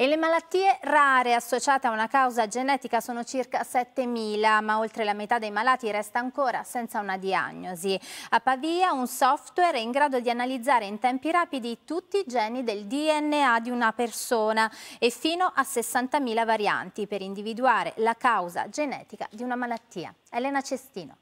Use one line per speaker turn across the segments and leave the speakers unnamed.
E le malattie rare associate a una causa genetica sono circa 7.000, ma oltre la metà dei malati resta ancora senza una diagnosi. A Pavia un software è in grado di analizzare in tempi rapidi tutti i geni del DNA di una persona e fino a 60.000 varianti per individuare la causa genetica di una malattia. Elena Cestino.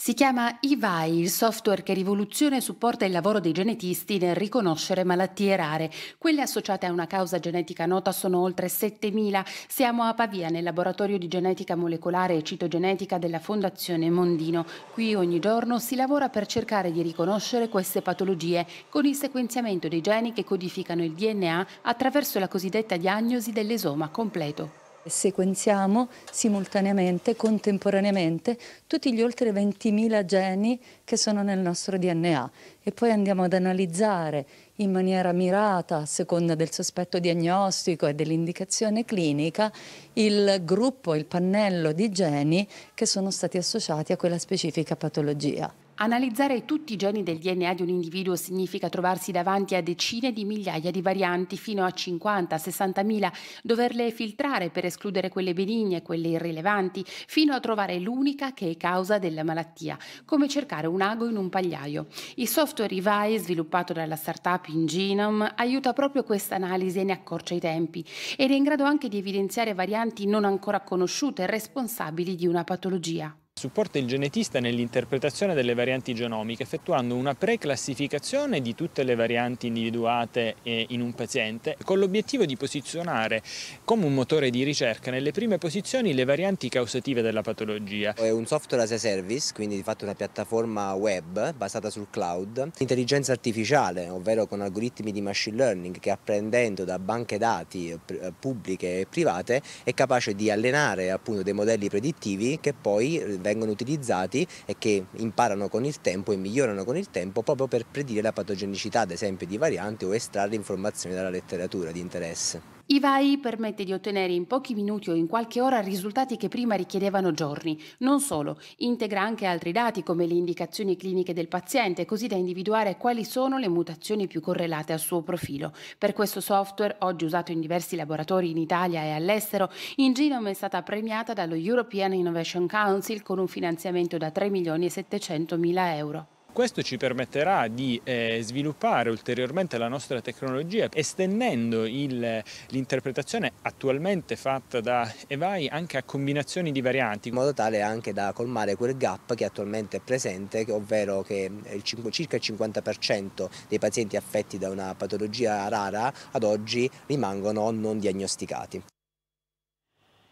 Si chiama IVAI, il software che rivoluziona e supporta il lavoro dei genetisti nel riconoscere malattie rare. Quelle associate a una causa genetica nota sono oltre 7.000. Siamo a Pavia, nel laboratorio di genetica molecolare e citogenetica della Fondazione Mondino. Qui ogni giorno si lavora per cercare di riconoscere queste patologie con il sequenziamento dei geni che codificano il DNA attraverso la cosiddetta diagnosi dell'esoma
completo sequenziamo simultaneamente, contemporaneamente, tutti gli oltre 20.000 geni che sono nel nostro DNA e poi andiamo ad analizzare in maniera mirata, a seconda del sospetto diagnostico e dell'indicazione clinica, il gruppo, il pannello di geni che sono stati associati a quella specifica patologia.
Analizzare tutti i geni del DNA di un individuo significa trovarsi davanti a decine di migliaia di varianti, fino a 50 60000 doverle filtrare per escludere quelle benigne, quelle irrilevanti, fino a trovare l'unica che è causa della malattia, come cercare un ago in un pagliaio. Il software Revise, sviluppato dalla startup Mapping Genome aiuta proprio questa analisi e ne accorcia i tempi ed è in grado anche di evidenziare varianti non ancora conosciute responsabili di una patologia.
Supporta il genetista nell'interpretazione delle varianti genomiche effettuando una preclassificazione di tutte le varianti individuate eh, in un paziente con l'obiettivo di posizionare come un motore di ricerca nelle prime posizioni le varianti causative della patologia.
È un software as a service, quindi di fatto una piattaforma web basata sul cloud, intelligenza artificiale, ovvero con algoritmi di machine learning che apprendendo da banche dati pubbliche e private è capace di allenare appunto dei modelli predittivi che poi eh, vengono utilizzati e che imparano con il tempo e migliorano con il tempo proprio per predire la patogenicità ad esempio di varianti o estrarre informazioni dalla letteratura di interesse.
IVAI permette di ottenere in pochi minuti o in qualche ora risultati che prima richiedevano giorni. Non solo, integra anche altri dati come le indicazioni cliniche del paziente, così da individuare quali sono le mutazioni più correlate al suo profilo. Per questo software, oggi usato in diversi laboratori in Italia e all'estero, Ingenome è stata premiata dallo European Innovation Council con un finanziamento da 3 milioni e 700 mila euro.
Questo ci permetterà di eh, sviluppare ulteriormente la nostra tecnologia, estendendo l'interpretazione attualmente fatta da
EVAI anche a combinazioni di varianti. In modo tale anche da colmare quel gap che attualmente è presente, ovvero che il 5, circa il 50% dei pazienti affetti da una patologia rara ad oggi rimangono non diagnosticati.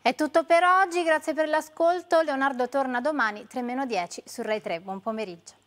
È tutto per oggi, grazie per l'ascolto. Leonardo torna domani 3-10 su Rai 3. Buon pomeriggio.